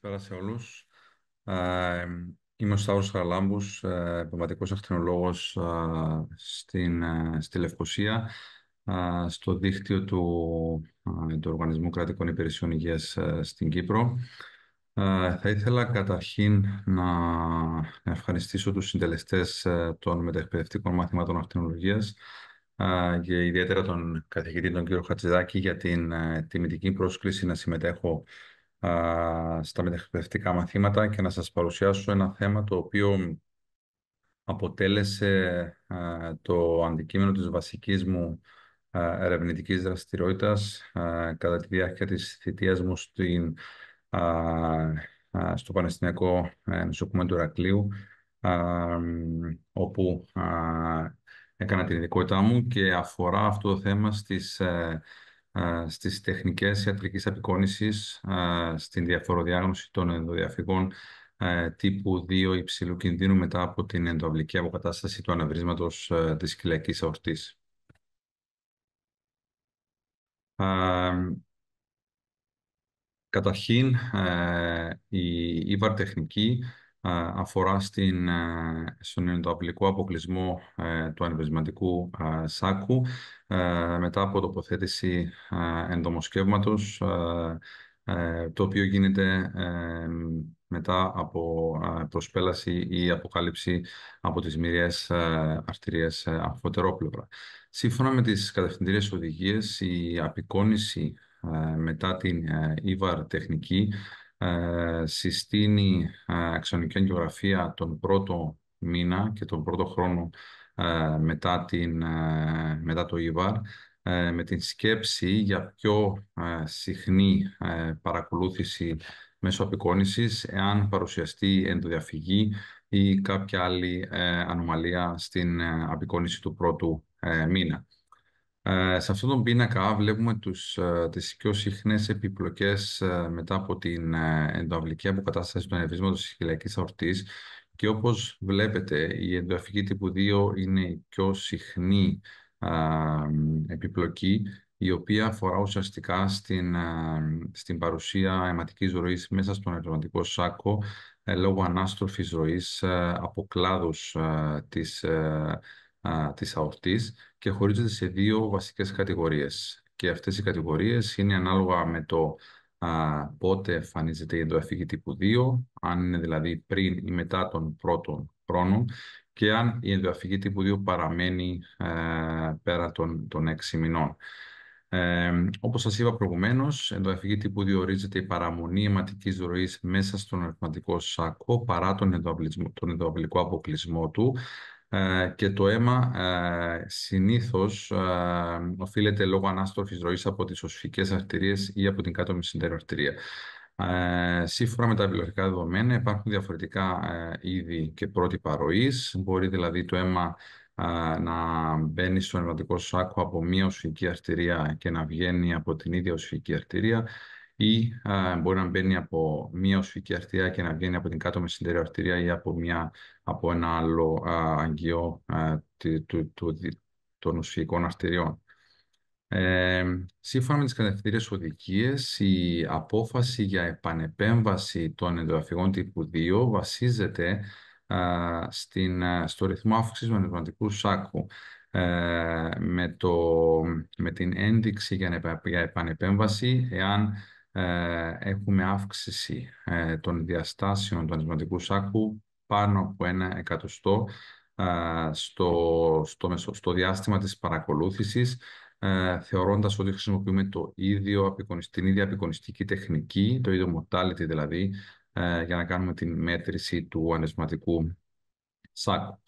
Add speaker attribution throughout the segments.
Speaker 1: Καλησπέρα σε όλους. είμαι ο Σταύρος Χαραλάμπους, ε, πνευματικός στην, ε, στη Λευκοσία, στο δίκτυο του, του Οργανισμού Κρατικών Υπηρεσιών Υγείας ε, στην Κύπρο. Θα ήθελα καταρχήν να ευχαριστήσω τους συντελεστές ε, των μεταεκπαιδευτικών μαθημάτων ακτινολογίας και ιδιαίτερα τον καθηγητή τον κύριο Χατζηδάκη για την τιμητική πρόσκληση να συμμετέχω στα μετεκπαιδευτικά μαθήματα και να σας παρουσιάσω ένα θέμα το οποίο αποτέλεσε το αντικείμενο της βασικής μου ερευνητικής δραστηριότητας κατά τη διάρκεια της θητείας μου στην, στο Πανεπιστημιακό ε, Νοσοκομείο του Ρακλίου όπου έκανα την ειδικότητά μου και αφορά αυτό το θέμα στις ε, στις τεχνικές ιατρικής απεικόνησης, στην διαφοροδιάγνωση των ενδοδιαφυγών τύπου 2 υψηλού κινδύνου μετά από την ενδοαυλική αποκατάσταση του αναβρίσματος της κοιλιακής αορτής. Καταρχήν, η υπαρτεχνική τεχνική ε, αφορά στην, ε, στον ενδοαπλικό αποκλεισμό ε, του ανεβεσματικού σάκου μετά από τοποθέτηση ενδομοσκεύματος, το οποίο γίνεται μετά από προσπέλαση ή αποκάλυψη από τις μυριές αρτηρίες αφωτερόπλευρα. Σύμφωνα με τις κατευθυντήριες οδηγίες, η απεικόνηση μετά την ΙΒΑΡ τεχνική ε, συστήνει ε, αξιονική Γεωγραφία τον πρώτο μήνα και τον πρώτο χρόνο ε, μετά, την, μετά το ΙΒΑΡ με την σκέψη για πιο συχνή παρακολούθηση μέσω απεικόνησης εάν παρουσιαστεί ενδοδιαφυγή ή κάποια άλλη ανομαλία στην απεικόνηση του πρώτου μήνα. Ε, σε αυτόν τον πίνακα βλέπουμε τους, ε, τις πιο συχνές επιπλοκές ε, μετά από την ενδοαυλική αποκατάσταση του ανεβρίσματος της χιλιακής αορτής και όπως βλέπετε η ενδοαφική τύπου 2 είναι η πιο συχνή επιπλοκή η οποία αφορά ουσιαστικά στην, στην παρουσία αιματικής ροής μέσα στον ερωτηματικό σάκο λόγω ανάστροφης ροής από κλάδους της, της αορτής και χωρίζεται σε δύο βασικές κατηγορίες. Και αυτές οι κατηγορίες είναι ανάλογα με το πότε εμφανίζεται η ενδοαφύγη τύπου 2, αν είναι δηλαδή πριν ή μετά τον πρώτο χρόνο και αν η ενδοαφυγή τύπου 2 παραμένει ε, πέρα των, των 6 μηνών. Ε, όπως σας είπα προηγουμένως, ενδοαφυγή τύπου 2 ορίζεται η παραμονή αιματικής ροής μέσα στον αριθματικό σάκο παρά τον, τον αποκλεισμό του ε, και το αίμα ε, συνήθως ε, οφείλεται λόγω ανάστροφης ροής από τις οσφικές αρτηρίες ή από την κάτω μεσυντέρου αρτηρία. Σύμφωνα με τα βιολογικά δεδομένα υπάρχουν διαφορετικά είδη και πρότυπα ροής. Μπορεί δηλαδή το αίμα να μπαίνει στον πνευματικό σάκο από μία οσφική αρτηρία και να βγαίνει από την ίδια οσφική αρτηρία ή α, μπορεί να μπαίνει από μία οσφική αρτηρία και να βγαίνει από την κάτω μεσυντερή αρτηρία ή από, μια, από ένα άλλο αγγείο του, του, του, των οσφυγικών αρτηριών. σύμφωνα με τις κατευθυντήριες οδηγίες, η απόφαση για επανεπέμβαση των ενδοαφυγών τύπου 2 βασίζεται στην, στο ρυθμό αύξησης του ανεβατικού σάκου. Ε, με, το, με την ένδειξη για, επανεπέμβαση, εάν ε, έχουμε αύξηση ε, των διαστάσεων του ανισματικού σάκου πάνω από ένα εκατοστό ε, στο, στο, στο διάστημα της παρακολούθησης, θεωρώντας ότι χρησιμοποιούμε το ίδιο, την ίδια απεικονιστική τεχνική, το ίδιο mortality δηλαδή, για να κάνουμε την μέτρηση του ανεσματικού σάκου.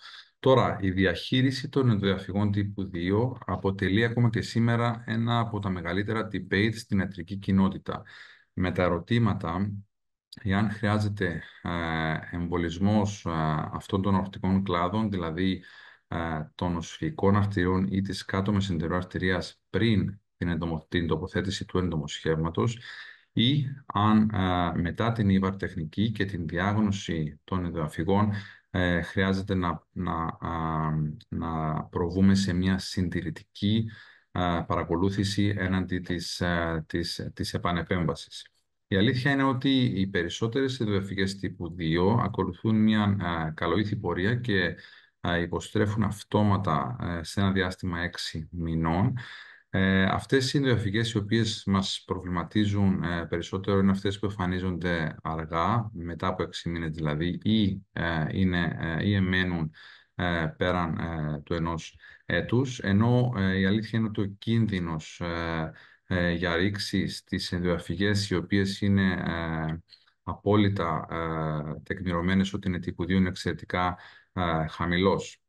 Speaker 1: Τώρα, η διαχείριση των ενδοδιαφυγών τύπου 2 αποτελεί ακόμα και σήμερα ένα από τα μεγαλύτερα debate στην ιατρική κοινότητα. Με τα ερωτήματα, εάν χρειάζεται ε, εμβολισμός ε, αυτών των ορτικών κλάδων, δηλαδή ε, των οσφυγικών αρτηριών ή της κάτω μεσεντερού αρτηρίας πριν την τοποθέτηση του εντομοσχεύματος ή αν μετά την ύβαρ τεχνική και την διάγνωση των ενδοαφυγών ε, χρειάζεται να, να, προβούμε σε μια συντηρητική παρακολούθηση έναντι της, της, της επανεπέμβασης. Η αλήθεια είναι ότι οι περισσότερες ειδοευτικές τύπου 2 ακολουθούν μια καλοήθη πορεία και υποστρέφουν αυτόματα ε, σε ένα διάστημα 6 μηνών ε, αυτές οι διαφυγές οι οποίες μας προβληματίζουν ε, περισσότερο είναι αυτές που εμφανίζονται αργά, μετά από 6 μήνες δηλαδή, ή, ε, είναι, ε, ή εμένουν ε, πέραν του ενός έτους, ενώ η ειναι η εμενουν περαν είναι ότι ο κίνδυνος για ρήξη στις ενδιαφυγές οι οποίες είναι απόλυτα τεκμηρωμένες ότι είναι τύπου 2 είναι εξαιρετικά χαμηλός.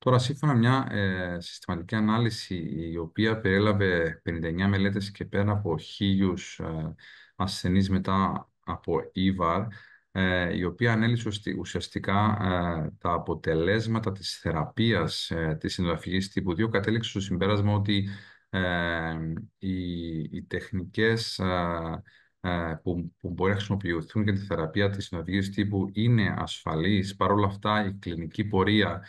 Speaker 1: Τώρα, σύμφωνα μια ε, συστηματική ανάλυση η οποία περιέλαβε 59 μελέτες και πέρα από χίλιους ε, ασθενείς μετά από ΙΒΑΡ, ε, η οποία ανέλησε ουσιαστικά τα αποτελέσματα της θεραπείας της συνδραφικής τύπου 2, κατέληξε στο συμπέρασμα ότι οι, τεχνικές που, που μπορεί να χρησιμοποιηθούν για τη θεραπεία της συνοδηγής τύπου είναι ασφαλής. Παρ' αυτά, η κλινική πορεία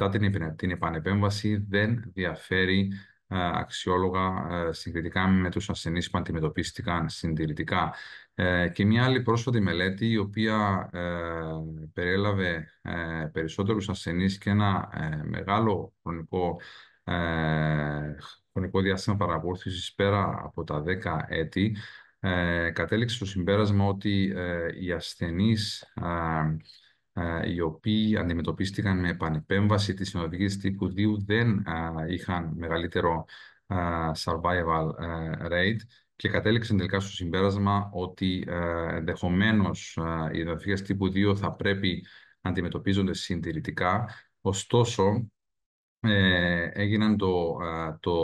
Speaker 1: μετά την, την επανεπέμβαση δεν διαφέρει ε, αξιόλογα ε, συγκριτικά με τους ασθενείς που αντιμετωπίστηκαν συντηρητικά. Ε, και μια άλλη πρόσφατη μελέτη, η οποία περιέλαβε περισσότερους ασθενείς και ένα μεγάλο χρονικό, χρονικό διάστημα παρακολούθησης πέρα από τα 10 έτη, κατέληξε στο συμπέρασμα ότι οι ασθενείς οι οποίοι αντιμετωπίστηκαν με επανεπέμβαση της συνοδικής τύπου 2 δεν είχαν μεγαλύτερο survival rate και κατέληξαν τελικά στο συμπέρασμα ότι ενδεχομένω οι συνοδικές τύπου 2 θα πρέπει να αντιμετωπίζονται συντηρητικά. Ωστόσο, ε, έγιναν το, το,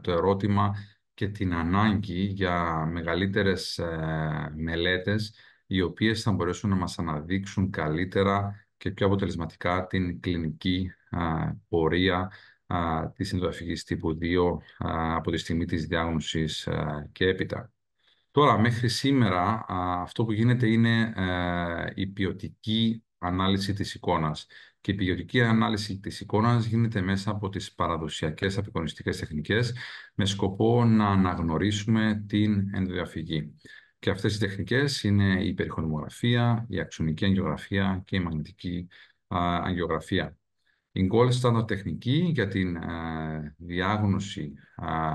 Speaker 1: το ερώτημα και την ανάγκη για μεγαλύτερες ε, μελέτες οι οποίες θα μπορέσουν να μας αναδείξουν καλύτερα και πιο αποτελεσματικά την κλινική πορεία α, της τύπου 2 από τη στιγμή της διάγνωσης και έπειτα. Τώρα, μέχρι σήμερα, αυτό που γίνεται είναι ε, η ποιοτική ανάλυση της εικόνας. Και η ποιοτική ανάλυση της εικόνας γίνεται μέσα από τις παραδοσιακές απεικονιστικές τεχνικές με σκοπό να αναγνωρίσουμε την ενδιαφυγή. Και αυτές οι τεχνικές είναι η περιχωνομογραφία, η αξονική αγγιογραφία και η μαγνητική αγγιογραφία. Η γκολ τεχνική για την διάγνωση α,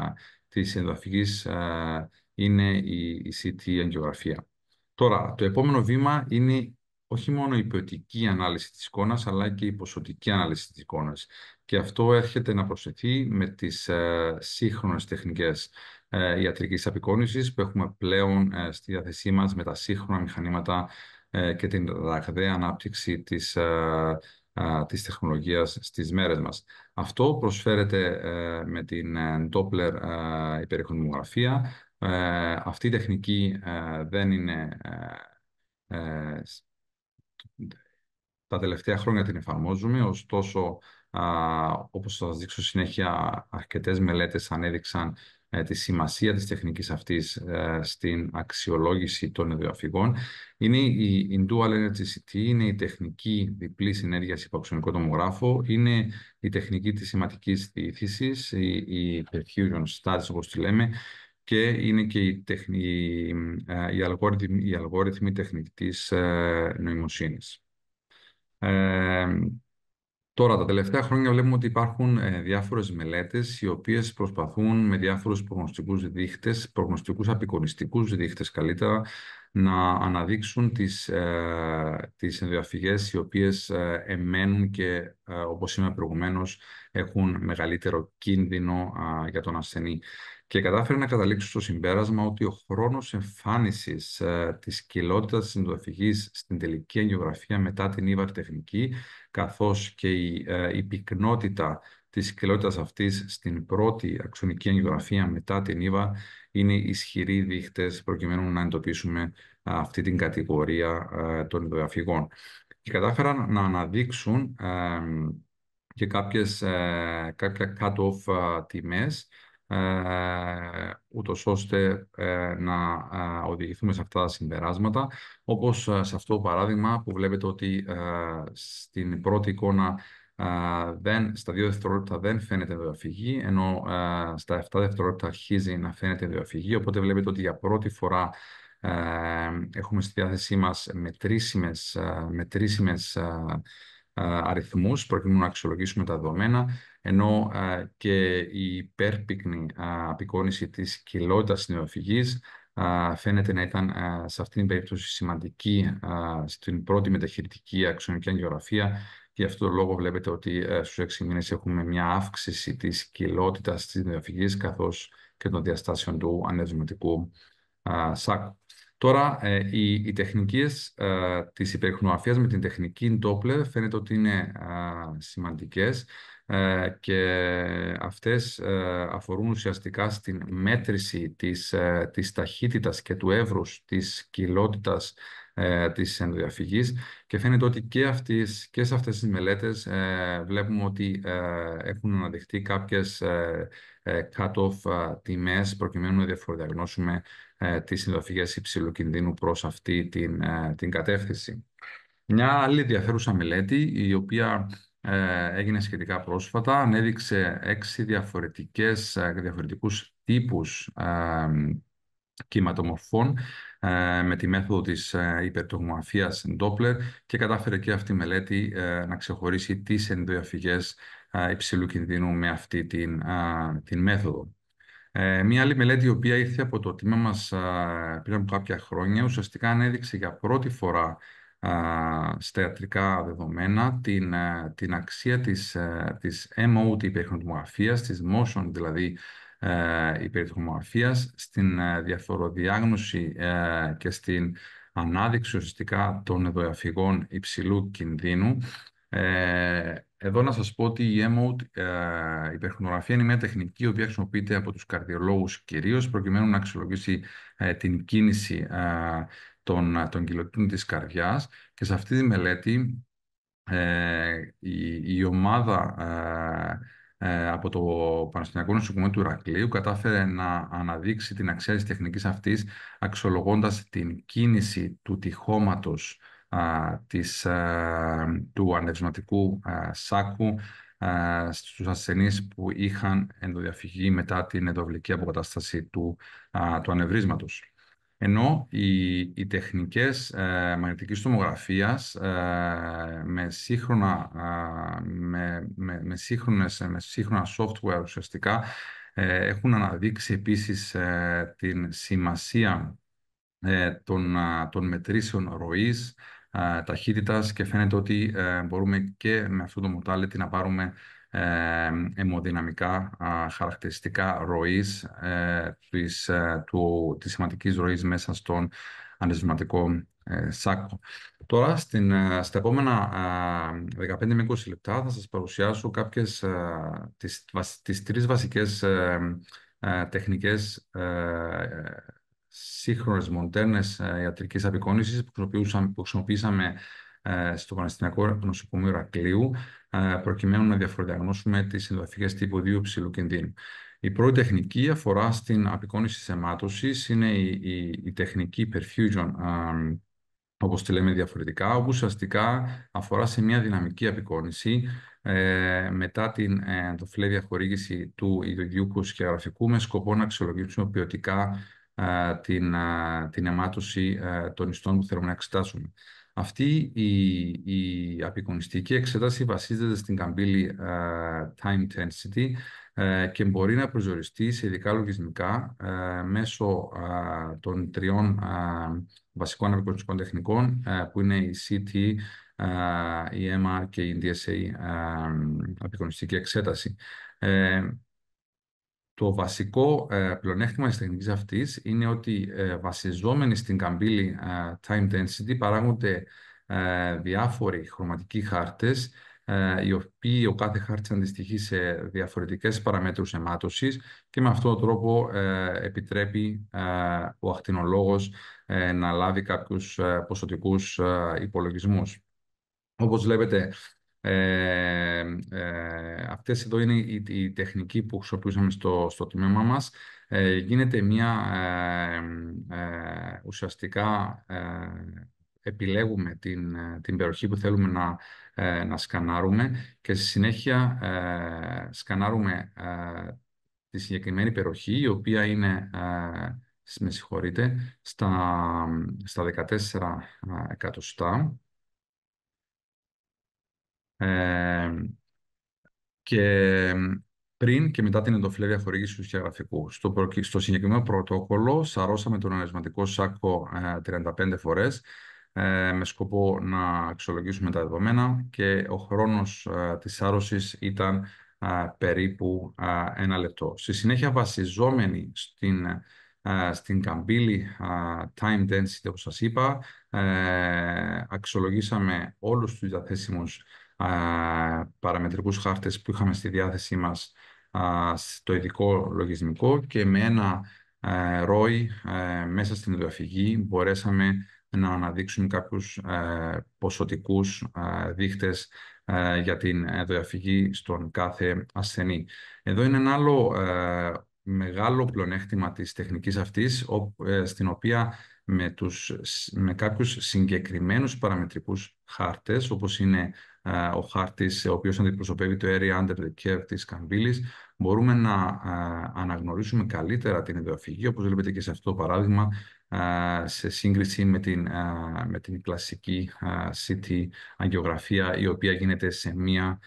Speaker 1: της είναι η, η CT αγγιογραφία. Τώρα, το επόμενο βήμα είναι όχι μόνο η ποιοτική ανάλυση της εικόνας, αλλά και η ποσοτική ανάλυση της εικόνας. Και αυτό έρχεται να προσθεθεί με τις σύγχρονες τεχνικές ε, ιατρικής απεικόνησης που έχουμε πλέον ε, στη διάθεσή μας με τα σύγχρονα μηχανήματα ε, και την ραγδαία ανάπτυξη της, ε, της τεχνολογίας στις μέρες μας. Αυτό προσφέρεται με την Doppler υπερηχονομογραφία. Αυτή η τεχνική δεν είναι τα τελευταία χρόνια την εφαρμόζουμε, ωστόσο, όπως θα σας δείξω συνέχεια, αρκετές μελέτες ανέδειξαν ε, τη σημασία της τεχνικής αυτής ε, στην αξιολόγηση των εδωαφυγών. Είναι η, dual energy CT, είναι η τεχνική διπλή συνέργεια υποξενικό τομογράφο, είναι η τεχνική της σηματικής διήθησης, η, η perfusion studies όπως τη λέμε, και είναι και η, τεχνη, η, ε, αλγόριθμη, η αλγόριθμη νοημοσύνης. Τώρα, τα τελευταία χρόνια βλέπουμε ότι υπάρχουν ε, διάφορες μελέτες οι οποίες προσπαθούν με διάφορους προγνωστικούς δείχτες, προγνωστικούς απεικονιστικούς δείχτες καλύτερα, να αναδείξουν τις, ε, τις ενδιαφυγές οι οποίες ε, εμένουν και, ε, όπως είπαμε προηγουμένως, έχουν μεγαλύτερο κίνδυνο για τον ασθενή και κατάφερε να καταλήξω στο συμπέρασμα ότι ο χρόνος εμφάνισης ε, της κοιλότητας της στην τελική αγιογραφία μετά την ύβαρη τεχνική, καθώς και η, ε, πυκνότητα της κοιλότητα αυτής στην πρώτη αξονική αγιογραφία μετά την ύβα, είναι ισχυροί δείχτες προκειμένου να εντοπίσουμε ε, αυτή την κατηγορία ε, των ενδοεφυγών. Και κατάφεραν να αναδείξουν και κάποιες, κάποια cut-off τιμές, ε, ούτως ώστε ε, να ε, οδηγηθούμε σε αυτά τα συμπεράσματα. Όπως σε αυτό το παράδειγμα που βλέπετε ότι στην πρώτη εικόνα δεν, στα δύο δευτερόλεπτα δεν φαίνεται βιοαφυγή, ενώ στα 7 δευτερόλεπτα αρχίζει να φαίνεται βιοαφυγή, οπότε βλέπετε ότι για πρώτη φορά έχουμε στη διάθεσή μας μετρήσιμες, μετρήσιμες ε, αριθμούς προκειμένου να αξιολογήσουμε τα δεδομένα, ενώ ε, και η υπέρπικνη ε, απεικόνιση της κοιλότητας νεοφυγής φαίνεται να ήταν σε αυτήν την περίπτωση σημαντική στην πρώτη μεταχειρητική αξιονική και Γι' αυτό τον λόγο βλέπετε ότι στους έξι μήνες έχουμε μια αύξηση της κοιλότητας της νεοφυγής καθώς και των διαστάσεων του ανεβδηματικού σάκου. Τώρα, ε, οι, οι τεχνικές ε, της υπερχνοαφίας με την τεχνική ντόπλε φαίνεται ότι είναι ε, σημαντικές και αυτές ε, αφορούν ουσιαστικά στην μέτρηση της, ε, της ταχύτητας και του εύρους της κοιλότητας της ενδιαφυγής και φαίνεται ότι και, και σε αυτές τις μελέτες βλέπουμε ότι έχουν αναδειχθεί κάποιες ε, cut-off τιμές προκειμένου να διαφοροδιαγνώσουμε τι ε, τις υψηλού κινδύνου προς αυτή την, ε, την κατεύθυνση. Μια άλλη ενδιαφέρουσα μελέτη, η οποία ε, έγινε σχετικά πρόσφατα, ανέδειξε έξι διαφορετικές, διαφορετικούς τύπους κυματομορφών με τη μέθοδο της υπερτογμαφίας Doppler και κατάφερε και αυτή η μελέτη να ξεχωρίσει τις ενδιαφυγές υψηλού κινδύνου με αυτή την, την μέθοδο. Ε, μία άλλη μελέτη, η οποία ήρθε από το τμήμα μας α, πριν από κάποια χρόνια, ουσιαστικά ανέδειξε για πρώτη φορά α, στα ιατρικά δεδομένα την, ε, την αξία της, ε, της MOT τη της motion δηλαδή υπερχονομογραφίας, στην διαφοροδιάγνωση και στην ανάδειξη ουσιαστικά των εδωιαφυγών υψηλού κινδύνου ε, εδώ να σας πω ότι η EMOTE, ε, η είναι μια τεχνική η οποία χρησιμοποιείται από τους καρδιολόγους κυρίως προκειμένου να αξιολογήσει ε, την κίνηση ε, των, των τη της καρδιάς και σε αυτή τη μελέτη η, η, ομάδα από το Πανεπιστημιακό Νοσοκομείο του Ρακλείου κατάφερε να αναδείξει την αξία της τεχνικής αυτής αξιολογώντας την κίνηση του τυχώματος της, ε, του α, ε, σάκου ε, στους ασθενείς που είχαν ενδοδιαφυγή μετά την ενδοβλική αποκατάσταση του, του ανεβρίσματος. Ενώ οι, τεχνικές μαγνητικής τομογραφίας με, σύγχρονα, με, με, σύγχρονα software ουσιαστικά έχουν αναδείξει επίσης την σημασία των, των μετρήσεων ροής, ταχύτητας και φαίνεται ότι ε, μπορούμε και με αυτό το modality να πάρουμε ε, αιμοδυναμικά χαρακτηριστικά ροής ε, της, του, της σημαντικής ροής μέσα στον ε, σάκο. Τώρα, στην, στα επόμενα 15 με 20 λεπτά θα σας παρουσιάσω κάποιες τις, τις τρεις βασικές τεχνικές σύγχρονες μοντέρνες ε, ιατρικής απεικόνησης που χρησιμοποιήσαμε ε, στο Πανεπιστημιακό Νοσοκομείο Ρακλείου, ε, προκειμένου να διαφοροδιαγνώσουμε τις ενδοαφικές τύπου 2 ψηλού κινδύνου. Η πρώτη τεχνική αφορά στην απεικόνηση της αιμάτωσης, είναι η, τεχνική perfusion, όπως τη λέμε διαφορετικά, όπου ουσιαστικά αφορά σε μια δυναμική απεικόνηση μετά την ε, το χορήγηση του ιδιωτικού σκιαγραφικού με σκοπό να αξιολογήσουμε ποιοτικά την, την αιμάτωση των ιστών που θέλουμε να εξετάσουμε. Αυτή η, η απεικονιστική εξέταση βασίζεται στην καμπύλη time intensity ε, και μπορεί να προσδιοριστεί σε ειδικά λογισμικά μέσω των τριών βασικών απεικονιστικών τεχνικών που είναι η CT, η MR και η DSA απεικονιστική εξέταση. Ε, το βασικό ε, πλεονέκτημα της τεχνικής αυτής είναι ότι ε, βασιζόμενοι στην καμπύλη ε, time density παράγονται ε, διάφοροι χρωματικοί χάρτες ε, οι οποίοι ο κάθε χάρτης αντιστοιχεί σε διαφορετικές παραμέτρους αιμάτωσης και με αυτόν τον τρόπο επιτρέπει ο ακτινολόγος να λάβει κάποιους ποσοτικούς υπολογισμούς. Όπως βλέπετε, ε, ε, αυτές εδώ είναι η, τεχνική που χρησιμοποιούσαμε στο, στο τμήμα μας. Ε, γίνεται μια ε, ε, ουσιαστικά επιλέγουμε την, την περιοχή που θέλουμε να, να σκανάρουμε και στη συνέχεια σκανάρουμε τη συγκεκριμένη περιοχή η οποία είναι με συγχωρείτε, στα, στα 14 εκατοστά και πριν και μετά την εντοφιλεύεια χορήγηση του Στο, στο συγκεκριμένο πρωτόκολλο σαρώσαμε τον αρισματικό σάκο 35 ε, φορές ε, με σκοπό να αξιολογήσουμε τα δεδομένα και ο χρόνος ε, της σάρωσης ήταν ε, περίπου ένα λεπτό. Στη συνέχεια βασιζόμενοι στην, στην καμπύλη time density όπως σας είπα αξιολογήσαμε όλους τους διαθέσιμους παραμετρικούς χάρτες που είχαμε στη διάθεσή μας στο ειδικό λογισμικό και με ένα ε, ρόι ε, μέσα στην ιδιοφυγή μπορέσαμε να αναδείξουμε κάποιους ε, ποσοτικούς δείχτες για την διαφυγή στον κάθε ασθενή. Εδώ είναι ένα άλλο μεγάλο πλονέκτημα της τεχνικής αυτής, στην οποία με, τους, με κάποιους συγκεκριμένους παραμετρικούς χάρτες, όπως είναι ε, ο χάρτης ο οποίος αντιπροσωπεύει το area under the curve της μπορούμε να ε, αναγνωρίσουμε καλύτερα την ιδεοφυγή, όπως βλέπετε και σε αυτό το παράδειγμα, ε, σε σύγκριση με την, με την κλασική CT αγγεωγραφία, η οποία γίνεται σε μία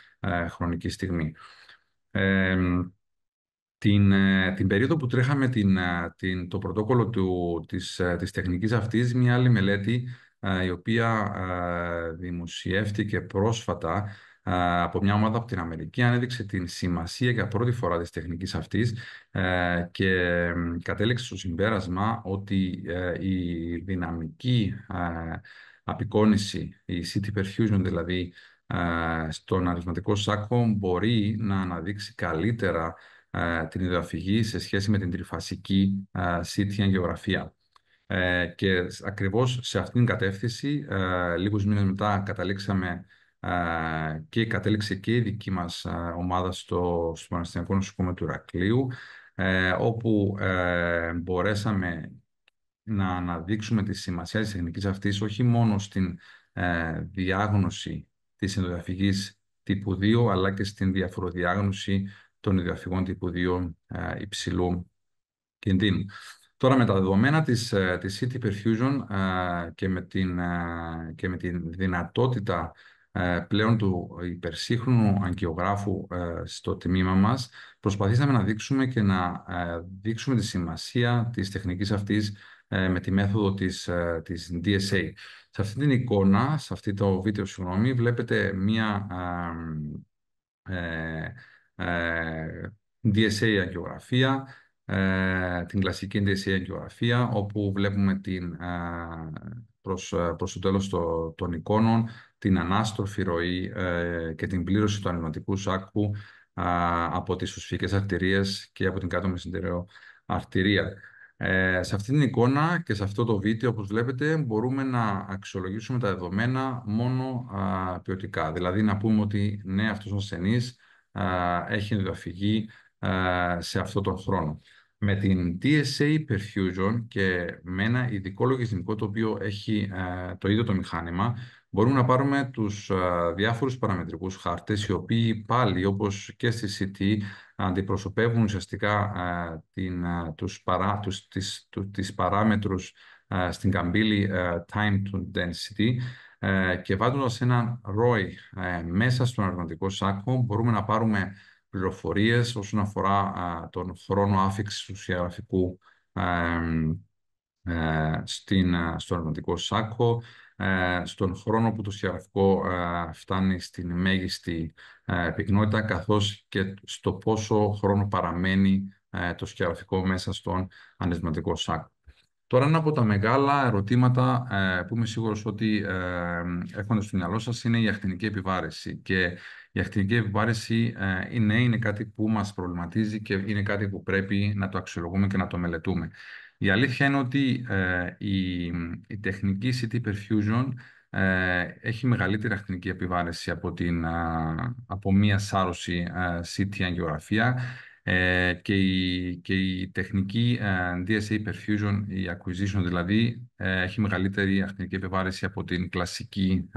Speaker 1: χρονική στιγμή. την, την περίοδο που τρέχαμε την, το πρωτόκολλο του, της, της τεχνικής αυτής, μια άλλη μελέτη ε, η οποία ε, δημοσιεύτηκε πρόσφατα ε, από μια ομάδα από την Αμερική ανέδειξε την σημασία για πρώτη φορά της τεχνικής αυτής και κατέληξε στο συμπέρασμα ότι η δυναμική απεικόνιση, η City Perfusion δηλαδή, στον αριθματικό σάκο μπορεί να αναδείξει καλύτερα την ιδεοαφυγή σε σχέση με την τριφασική City γεωγραφία. Ε, και ακριβώς σε αυτήν την κατεύθυνση, ε, λίγους μήνες μετά καταλήξαμε ε, και κατέληξε και η δική μας ε, ομάδα στο, στο Πανεπιστημιακό Νοσοκομείο του Ρακλείου, όπου μπορέσαμε να αναδείξουμε τη σημασία της τεχνικής αυτής όχι μόνο στην διάγνωση της ενδογραφικής τύπου 2, αλλά και στην διαφοροδιάγνωση των ενδοδιαφυγών τύπου 2 υψηλού κινδύνου. Τώρα με τα δεδομένα της, ε, της City Perfusion ε, και με την, ε, και με την δυνατότητα πλέον του υπερσύγχρονου αγκιογράφου στο τμήμα μας, προσπαθήσαμε να δείξουμε και να δείξουμε τη σημασία της τεχνικής αυτής με τη μέθοδο της, της DSA. Σε αυτή την εικόνα, σε αυτό το βίντεο, συγγνώμη, βλέπετε μία DSA αγκιογραφία, ε, την κλασική και γεωγραφία όπου βλέπουμε την, ε, ε, προς, το τέλος το, των εικόνων, την ανάστροφη ροή και την πλήρωση του ανηματικού σάκου από τις συσφικές αρτηρίες και από την κάτω με αρτηρία. Ε, σε αυτήν την εικόνα και σε αυτό το βίντεο, όπως βλέπετε, μπορούμε να αξιολογήσουμε τα δεδομένα μόνο α, ποιοτικά. Δηλαδή, να πούμε ότι ναι, αυτός ο ασθενής έχει σε αυτό τον χρόνο. Με την TSA Perfusion και με ένα ειδικό λογισμικό το οποίο έχει το ίδιο το μηχάνημα, μπορούμε να πάρουμε τους διάφορους παραμετρικούς χάρτες, οι οποίοι πάλι, όπως και στη CT, αντιπροσωπεύουν ουσιαστικά την, τους παρά, τους, τις, τις παράμετρους στην καμπύλη time to density ε, και βάζοντας ένα ROI ε, μέσα στον αρματικό σάκο μπορούμε να πάρουμε πληροφορίες όσον αφορά α, τον χρόνο άφηξης του συγγραφικού ε, στην, στον σάκο, ε, στον χρόνο που το σιαγραφικό φτάνει στην μέγιστη πυκνότητα, καθώς και στο πόσο χρόνο παραμένει ε, το σιαγραφικό μέσα στον ανεσματικό σάκο. Τώρα ένα από τα μεγάλα ερωτήματα ε, που είμαι σίγουρος ότι ε, έχονται στο μυαλό σας είναι η ακτινική επιβάρηση. Και η ακτινική επιβάρηση είναι, είναι κάτι που μας προβληματίζει και είναι κάτι που πρέπει να το αξιολογούμε και να το μελετούμε. Η αλήθεια είναι ότι ε, η, η τεχνική CT perfusion ε, έχει μεγαλύτερη ακτινική επιβάρηση από, την, από μία σάρωση CT αγγιογραφία ε, και, η, τεχνική ε, DSA perfusion, η acquisition δηλαδή, ε, έχει μεγαλύτερη ακτινική επιβάρηση από την κλασική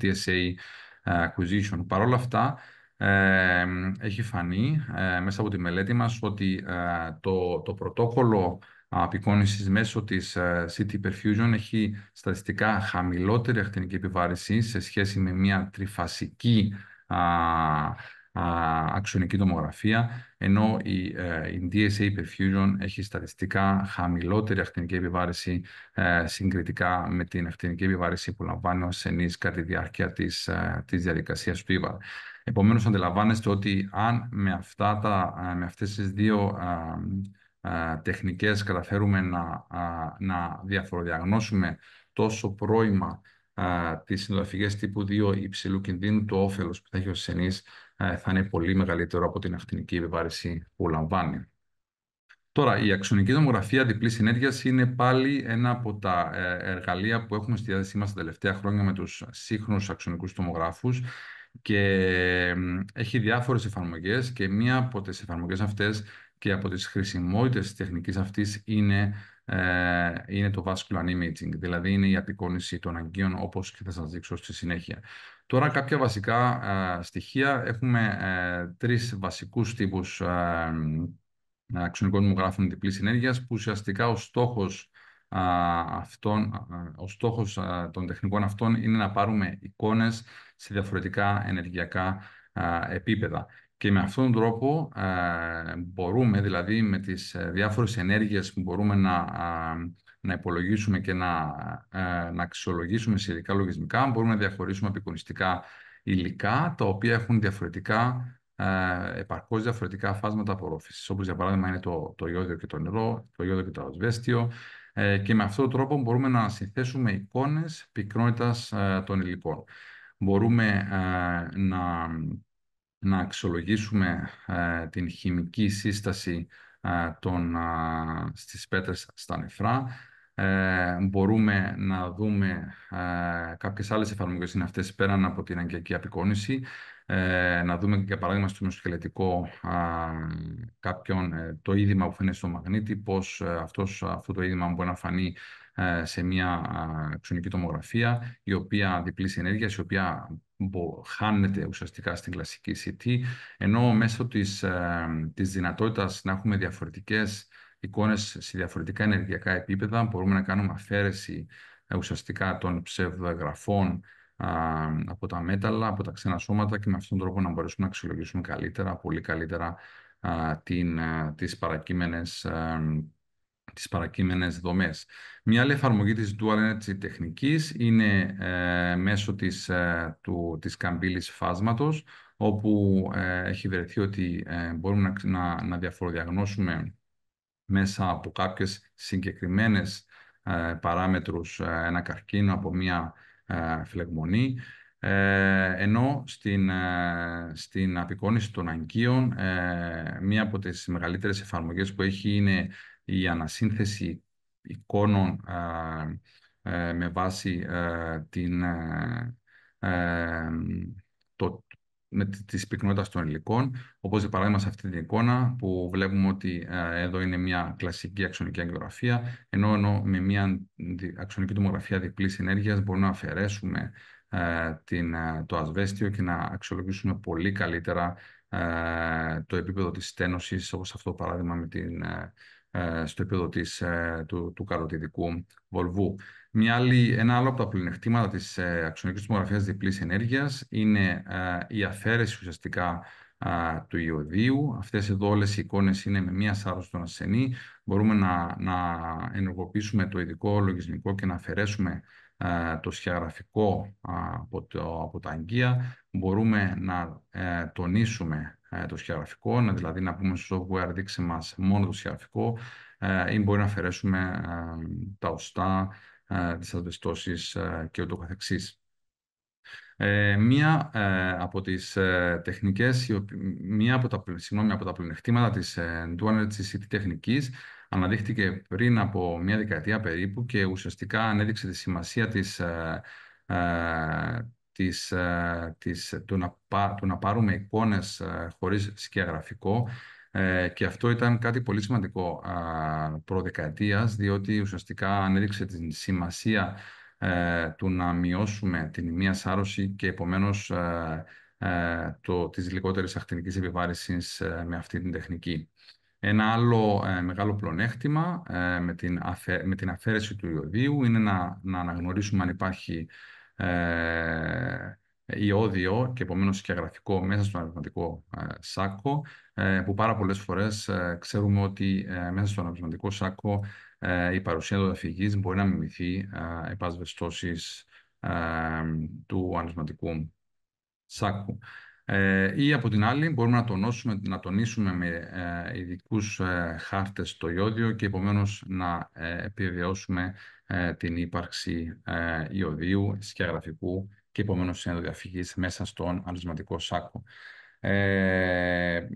Speaker 1: DSA acquisition. Παρ' όλα αυτά, έχει φανεί μέσα από τη μελέτη μας ότι το, το πρωτόκολλο απεικόνησης μέσω της CT perfusion έχει στατιστικά χαμηλότερη ακτινική επιβάρηση σε σχέση με μια τριφασική αξιονική τομογραφία, ενώ ναι. η, ε, DSA Perfusion έχει στατιστικά χαμηλότερη ακτινική επιβάρηση ε, συγκριτικά με την ακτινική επιβάρηση που λαμβάνει ο ασθενής κατά τη διάρκεια της, ε, της διαδικασίας του ΙΒΑΡ. Επομένως, αντιλαμβάνεστε ότι αν με, αυτά τα, με αυτές τις δύο τεχνικές καταφέρουμε να, να διαφοροδιαγνώσουμε τόσο πρόημα τις συντροφικές τύπου 2 υψηλού κινδύνου, το όφελος που θα έχει ο ασθενής ε, θα είναι πολύ μεγαλύτερο από την ακτινική επιβάρηση που λαμβάνει. Τώρα, η αξιονική τομογραφία διπλής συνέργειας είναι πάλι ένα από τα ε, εργαλεία που έχουμε στη διάθεσή μας τα τελευταία χρόνια με τους σύγχρονους αξιονικούς τομογράφους και έχει διάφορες εφαρμογές και μία από τις εφαρμογές αυτές και από τις χρησιμότητες της τεχνικής αυτής είναι, ε, είναι το vascular imaging, δηλαδή είναι η απεικόνιση των αγκίων όπως και θα σας δείξω στη συνέχεια. Τώρα κάποια βασικά ε, στοιχεία. Έχουμε ε, τρεις βασικούς τύπους ε, αξιονικών δημογράφων διπλής ενέργειας που ουσιαστικά ο στόχος, αυτών, ο στόχος των τεχνικών αυτών είναι να πάρουμε εικόνες σε διαφορετικά ενεργειακά επίπεδα. Και με αυτόν τον τρόπο ε, μπορούμε, δηλαδή με τις ε, διάφορες ενέργειες που μπορούμε να να υπολογίσουμε και να, ε, να αξιολογήσουμε σε υλικά λογισμικά, μπορούμε να διαχωρίσουμε απεικονιστικά υλικά, τα οποία έχουν διαφορετικά, ε, επαρκώς διαφορετικά φάσματα απορρόφησης, όπως για παράδειγμα είναι το, το ιόδιο και το νερό, το ιόδιο και το ασβέστιο, ε, και με αυτόν τον τρόπο μπορούμε να συνθέσουμε εικόνες πυκνότητας ε, των υλικών. Μπορούμε να, να αξιολογήσουμε την χημική σύσταση ε, των, στις πέτρες στα νεφρά. Ε, μπορούμε να δούμε ε, κάποιες άλλες εφαρμογές είναι αυτές πέραν από την αγκιακή απεικόνηση. Ε, να δούμε για παράδειγμα στο μεσοσκελετικό κάποιον ε, το είδημα που φαίνεται στο μαγνήτη, πώς ε, αυτός, αυτό το είδημα μπορεί να φανεί σε μια ξωνική τομογραφία, η οποία διπλής ενέργειας, η οποία χάνεται ουσιαστικά στην κλασική CT, ενώ μέσω της, της δυνατότητας να έχουμε διαφορετικές εικόνες σε διαφορετικά ενεργειακά επίπεδα, μπορούμε να κάνουμε αφαίρεση ουσιαστικά των ψευδογραφών από τα μέταλλα, από τα ξένα σώματα και με αυτόν τον τρόπο να μπορέσουν να αξιολογήσουμε καλύτερα, πολύ καλύτερα την, τις παρακείμενες τις παρακείμενες δομές. Μια άλλη εφαρμογή της Dual Energy τεχνικής είναι ε, μέσω της, ε, του, της καμπύλης φάσματος, όπου ε, έχει βρεθεί ότι μπορούμε να, να, να διαφοροδιαγνώσουμε μέσα από κάποιες συγκεκριμένες παράμετρους ένα καρκίνο από μια ε, φλεγμονή, ε, ενώ στην, ε, στην απεικόνηση των αγκίων, μία από τις μεγαλύτερες εφαρμογές που έχει είναι η ανασύνθεση εικόνων με βάση την, το, με τις πυκνότητα των υλικών, όπως για παράδειγμα σε αυτή την εικόνα που βλέπουμε ότι ε, εδώ είναι μια κλασική αξονική αγκιογραφία, ενώ, με μια αξονική τομογραφία διπλής ενέργειας μπορούμε να αφαιρέσουμε ε, την, ε, το ασβέστιο και να αξιολογήσουμε πολύ καλύτερα το επίπεδο της στένωσης, όπως αυτό το παράδειγμα με την, στο επίπεδο της, του, του βολβού. Μια ένα άλλο από τα πλεονεκτήματα της ε, αξιονομικής τομογραφίας διπλής ενέργειας είναι ε, η αφαίρεση ουσιαστικά του ιωδίου. Αυτές εδώ όλες οι εικόνες είναι με μία σάρωση των ασθενή. Μπορούμε να, να ενεργοποιήσουμε το ειδικό λογισμικό και να αφαιρέσουμε το σχεδιαγραφικό από, από τα αγκία. Μπορούμε να ε, τονίσουμε ε, το σχεδιαγραφικό, δηλαδή να πούμε στο software δείξε μας μόνο το σχεδιαγραφικό ή μπορεί να αφαιρέσουμε τα οστά, ε, τις ασβεστώσεις ε, και ούτω καθεξής. Ε, μία ε, από τις ε, τεχνικές, μία από τα, συγγνώμη, από τα πλεονεκτήματα της ε, του τεχνικής αναδείχθηκε πριν από μία δεκαετία περίπου και ουσιαστικά ανέδειξε τη σημασία της, της, της, του, να, του να πάρουμε εικόνες χωρίς σκιαγραφικό ε, και αυτό ήταν κάτι πολύ σημαντικό προδεκαετίας, διότι ουσιαστικά ανέδειξε την σημασία ε, του να μειώσουμε την μία σάρωση και επομένως ε, ε, το, της λιγότερης ακτινικής επιβάρησης με αυτή την τεχνική. Ένα άλλο μεγάλο πλονέκτημα με, την με την αφαίρεση του ιωδίου είναι να, να αναγνωρίσουμε αν υπάρχει ε, ή όδιο και επομένως και γραφικό μέσα στον αναπνευματικό ε, σάκο, ε, που πάρα πολλές φορές ξέρουμε ότι μέσα στον αναπνευματικό σάκο η και επομενω και γραφικο μεσα στον αναπτυσματικό σακο που παρα πολλε φορε ξερουμε οτι μεσα στον αναπτυσματικό σακο η παρουσια του αφηγή μπορει να μιμηθει επασβεστωσεις του αναπτυσματικού σακου η απο την αλλη μπορουμε να τονωσουμε να τονισουμε με ειδικου χάρτε χαρτες το ιοδιο και επομενως να επιβεβαιώσουμε την ύπαρξη ιωδίου σκιαγραφικού και επομένω σύνοδο μέσα στον αλυσματικό σάκο. Ε,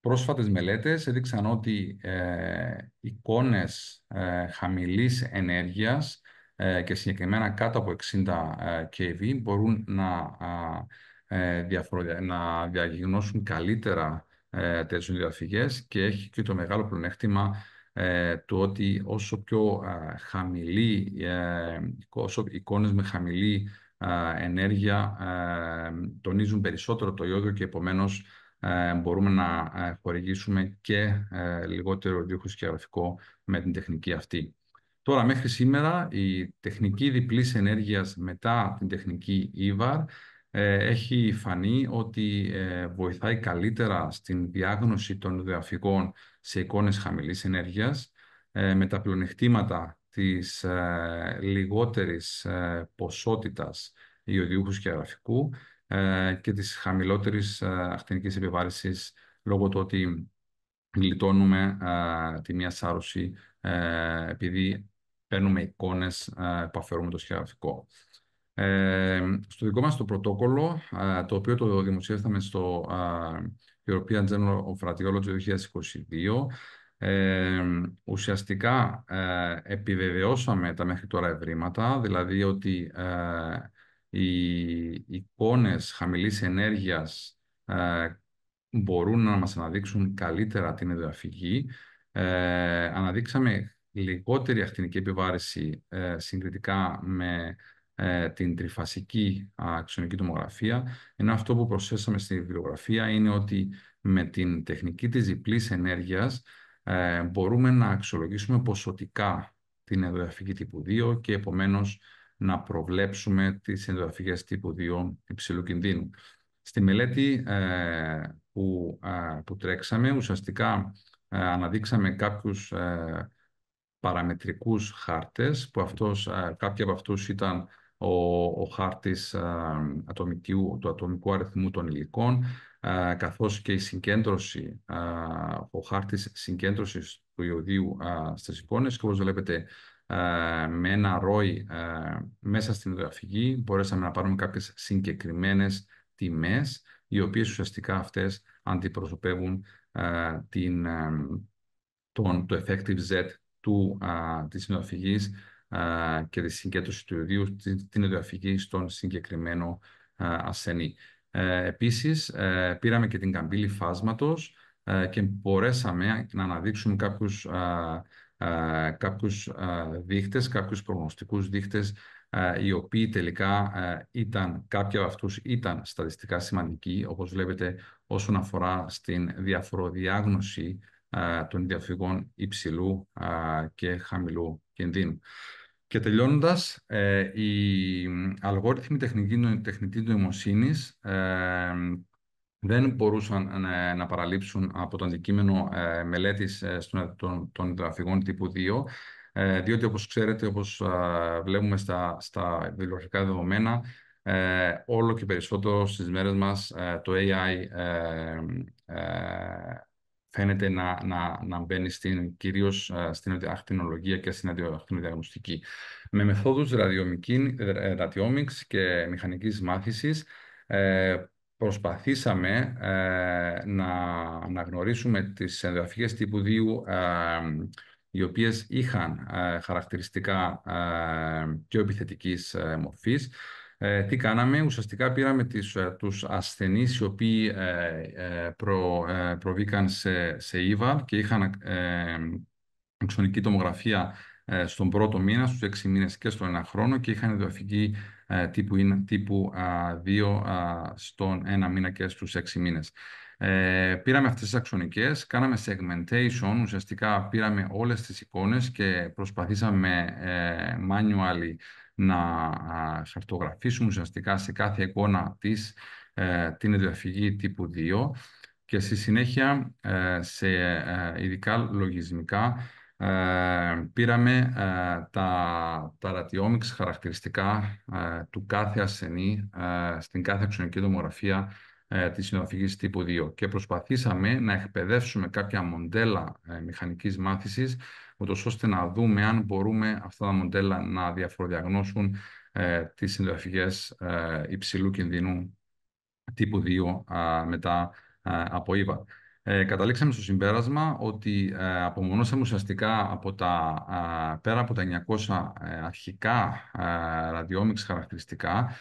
Speaker 1: πρόσφατες μελέτες έδειξαν ότι ε, εικόνες ε, χαμηλής ενέργειας ε, και συγκεκριμένα κάτω από 60 kV ε, μπορούν να, ε, να διαγνώσουν καλύτερα τέτοιες διαφυγές και έχει και το μεγάλο πλονέκτημα του ότι όσο πιο χαμηλή, όσο εικόνες με χαμηλή ε, ενέργεια ε, τονίζουν περισσότερο το ιόδιο και επομένως ε, μπορούμε να χορηγήσουμε και λιγότερο δίχως και με την τεχνική αυτή. Τώρα, μέχρι σήμερα, η τεχνική διπλής ενέργειας μετά την τεχνική ΙΒΑΡ έχει φανεί ότι βοηθάει καλύτερα στην διάγνωση των ιδιοαφικών σε εικόνες χαμηλής ενέργειας με τα πλονεκτήματα της ε, λιγότερης ε, ποσότητας ιωδιούχους και αγραφικού ε, και της χαμηλότερης ε, ακτινικής επιβάρησης λόγω του ότι γλιτώνουμε ε, τη μία σάρωση ε, επειδή παίρνουμε εικόνες που αφαιρούμε το Ε, στο δικό μας το πρωτόκολλο, το οποίο το δημοσιεύσαμε στο European Journal of Radiology 2022, ε, ουσιαστικά ε, επιβεβαιώσαμε τα μέχρι τώρα ευρήματα, δηλαδή ότι ε, οι εικόνες χαμηλής ενέργειας μπορούν να μας αναδείξουν καλύτερα την Ε, Αναδείξαμε λιγότερη ακτινική επιβάρηση συγκριτικά με την τριφασική αξιονική τομογραφία, ενώ αυτό που προσθέσαμε στη βιβλιογραφία είναι ότι με την τεχνική της διπλής ενέργειας ε, μπορούμε να αξιολογήσουμε ποσοτικά την ενδογραφική τύπου 2 και επομένως να προβλέψουμε τις ενδογραφικές τύπου 2 υψηλού κινδύνου. Στη μελέτη ε, που, ε, που τρέξαμε ουσιαστικά αναδείξαμε κάποιους παραμετρικούς χάρτες, που αυτός, κάποιοι από αυτούς ήταν ο, χάρτης ατομικού, του ατομικού αριθμού των υλικών, καθώς και η συγκέντρωση, ο χάρτης συγκέντρωσης του ιωδίου στις εικόνες και όπως βλέπετε με ένα ρόι μέσα στην γραφική μπορέσαμε να πάρουμε κάποιες συγκεκριμένες τιμές οι οποίες ουσιαστικά αυτές αντιπροσωπεύουν την, τον, το effective Z του, της και τη συγκέντρωση του ιωδίου στην νοαφυγή στον συγκεκριμένο ασθενή. Ε, επίσης, ε, πήραμε και την καμπύλη φάσματος ε, και μπορέσαμε να αναδείξουμε κάποιους, ε, ε κάποιους δείχτες, κάποιους προγνωστικούς δείχτες, οι οποίοι τελικά ήταν, κάποιοι από αυτούς ήταν στατιστικά σημαντικοί, όπως βλέπετε, όσον αφορά στην διαφοροδιάγνωση των διαφυγών υψηλού και χαμηλού κινδύνου. Και τελειώνοντας, ε, οι αλγόριθμοι τεχνική, τεχνητής νοημοσύνης ε, δεν μπορούσαν ε, να, να παραλείψουν από το αντικείμενο ε, μελέτης ε, των, των τύπου 2, διότι όπως ξέρετε, όπως βλέπουμε στα, στα βιβλιογραφικά δεδομένα, όλο και περισσότερο στις μέρες μας το AI φαίνεται να, να, να μπαίνει στην, κυρίως ε, στην ακτινολογία και στην ακτινοδιαγνωστική. Με μεθόδους ε, ραδιόμικς και μηχανικής μάθησης ε, προσπαθήσαμε να, να γνωρίσουμε τις ενδιαφυγές τύπου 2 οι οποίες είχαν χαρακτηριστικά πιο επιθετικής μορφής ε, τι κάναμε, ουσιαστικά πήραμε τις, ε, τους ασθενείς οι οποίοι ε, ε, ε προβήκαν σε, σε και είχαν εξονική τομογραφία στον πρώτο μήνα, στους έξι μήνες και στον ένα χρόνο και είχαν ιδιοφυγή τύπου, τύπου 2 στον ένα μήνα και στους έξι μήνες. Ε, πήραμε αυτές τις αξονικές, κάναμε segmentation, ουσιαστικά πήραμε όλες τις εικόνες και προσπαθήσαμε manually να χαρτογραφήσουμε ουσιαστικά σε κάθε εικόνα της ε, την ιδιοφυγή τύπου 2 και στη συνέχεια ε, σε ε, ειδικά λογισμικά πήραμε τα, τα ρατιόμιξ χαρακτηριστικά του κάθε ασθενή στην κάθε αξιονική δομογραφία της συνοδοφυγής τύπου 2 και προσπαθήσαμε να εκπαιδεύσουμε κάποια μοντέλα μηχανικής μάθησης ούτως ώστε να δούμε αν μπορούμε αυτά τα μοντέλα να διαφοροδιαγνώσουν ε, τις συνδροφικές ε, υψηλού κινδύνου τύπου 2 μετά ε, από ΙΒΑ. Ε, καταλήξαμε στο συμπέρασμα ότι ε, απομονώσαμε ουσιαστικά από τα, πέρα από τα 900 αρχικά ραδιόμιξ χαρακτηριστικά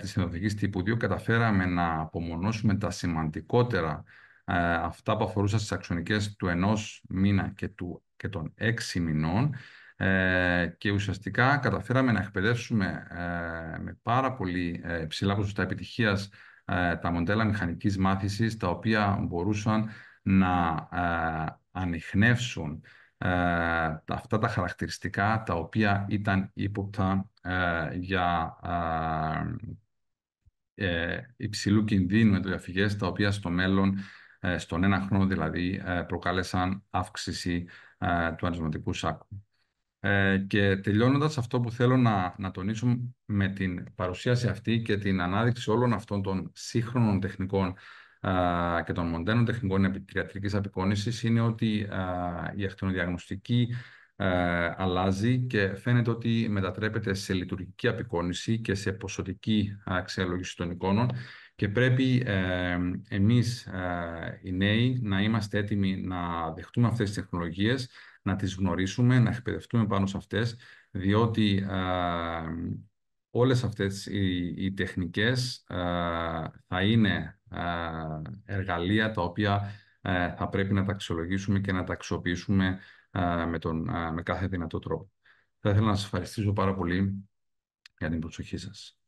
Speaker 1: της συνοδικής τύπου 2, καταφέραμε να απομονώσουμε τα σημαντικότερα αυτά που αφορούσαν στις αξονικές του ενός μήνα και του και των έξι μηνών ε, και ουσιαστικά καταφέραμε να εκπαιδεύσουμε ε, με πάρα πολύ ε, ψηλά ποσοστά επιτυχίας ε, τα μοντέλα μηχανικής μάθησης τα οποία μπορούσαν να ανιχνεύσουν αυτά τα χαρακτηριστικά τα οποία ήταν ύποπτα για υψηλού κινδύνου διαφυγές τα οποία στο μέλλον ε, στον ένα χρόνο δηλαδή ε, προκάλεσαν αύξηση ε, του αρισματικού σάκου. Και τελειώνοντας αυτό που θέλω να, να τονίσω με την παρουσίαση αυτή και την ανάδειξη όλων αυτών των σύγχρονων τεχνικών και των μοντέρνων τεχνικών ιατρικής απεικόνησης είναι ότι η ακτινοδιαγνωστική αλλάζει και φαίνεται ότι μετατρέπεται σε λειτουργική απεικόνηση και σε ποσοτική αξιολόγηση των εικόνων και πρέπει ε, εμείς οι νέοι να είμαστε έτοιμοι να δεχτούμε αυτές τις τεχνολογίες, να τις γνωρίσουμε, να εκπαιδευτούμε πάνω σε αυτές, διότι ε, όλες αυτές οι, οι τεχνικές ε, θα είναι ε, εργαλεία τα οποία ε, θα πρέπει να τα και να τα αξιοποιήσουμε με, τον, με κάθε δυνατό τρόπο. Θα ήθελα να σας ευχαριστήσω πάρα πολύ για την προσοχή σας.